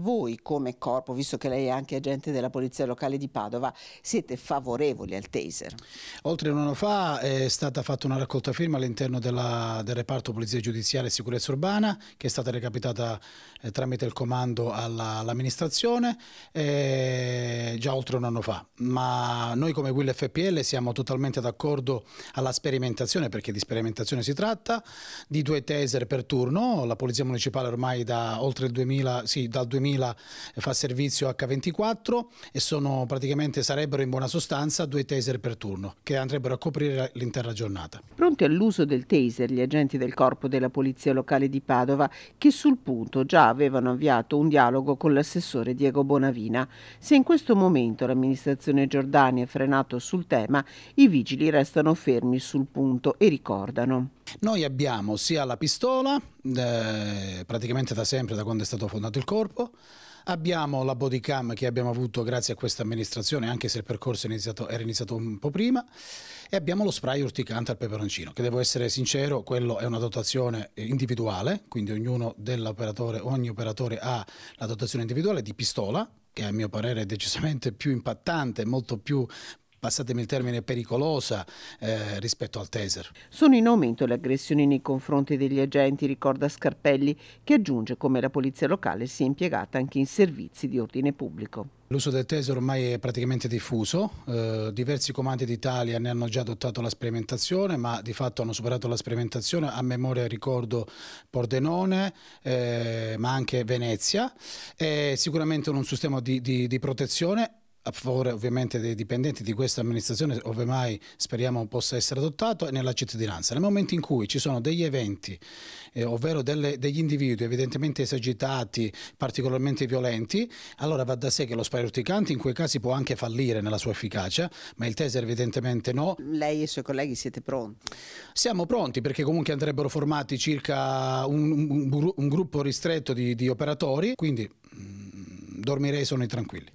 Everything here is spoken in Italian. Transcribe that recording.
voi come corpo, visto che lei è anche agente della Polizia Locale di Padova, siete favorevoli al taser? Oltre un anno fa è stata fatta una raccolta firma all'interno del reparto Polizia Giudiziaria e Sicurezza Urbana, che è stata recapitata eh, tramite il comando all'amministrazione all eh, già oltre un anno fa. Ma noi come Will FPL siamo totalmente d'accordo alla sperimentazione, perché di sperimentazione si tratta, di due taser per turno. La Polizia Municipale ormai da oltre il 2000, sì, dal 2000 2000 eh, fa servizio H24 e sono, praticamente sarebbero in buona sostanza due taser per turno che andrebbero a coprire l'intera giornata. Pronti all'uso del taser gli agenti del corpo della polizia locale di Padova che sul punto già avevano avviato un dialogo con l'assessore Diego Bonavina. Se in questo momento l'amministrazione Giordani è frenato sul tema, i vigili restano fermi sul punto e ricordano. Noi abbiamo sia la pistola, eh, praticamente da sempre, da quando è stato fondato il corpo, abbiamo la bodycam che abbiamo avuto grazie a questa amministrazione, anche se il percorso iniziato, era iniziato un po' prima, e abbiamo lo spray urticante al peperoncino, che devo essere sincero, quello è una dotazione individuale, quindi ognuno dell'operatore, ogni operatore ha la dotazione individuale di pistola, che a mio parere è decisamente più impattante, molto più passatemi il termine, pericolosa eh, rispetto al taser. Sono in aumento le aggressioni nei confronti degli agenti, ricorda Scarpelli, che aggiunge come la polizia locale sia impiegata anche in servizi di ordine pubblico. L'uso del taser ormai è praticamente diffuso, eh, diversi comandi d'Italia ne hanno già adottato la sperimentazione, ma di fatto hanno superato la sperimentazione, a memoria ricordo Pordenone, eh, ma anche Venezia. È sicuramente un sistema di, di, di protezione a favore ovviamente dei dipendenti di questa amministrazione, ove mai speriamo possa essere adottato, e nella cittadinanza. Nel momento in cui ci sono degli eventi, eh, ovvero delle, degli individui evidentemente esagitati, particolarmente violenti, allora va da sé che lo spray urticante in quei casi può anche fallire nella sua efficacia, ma il Teser evidentemente no. Lei e i suoi colleghi siete pronti? Siamo pronti perché comunque andrebbero formati circa un, un, un gruppo ristretto di, di operatori, quindi mm, dormirei sonni tranquilli.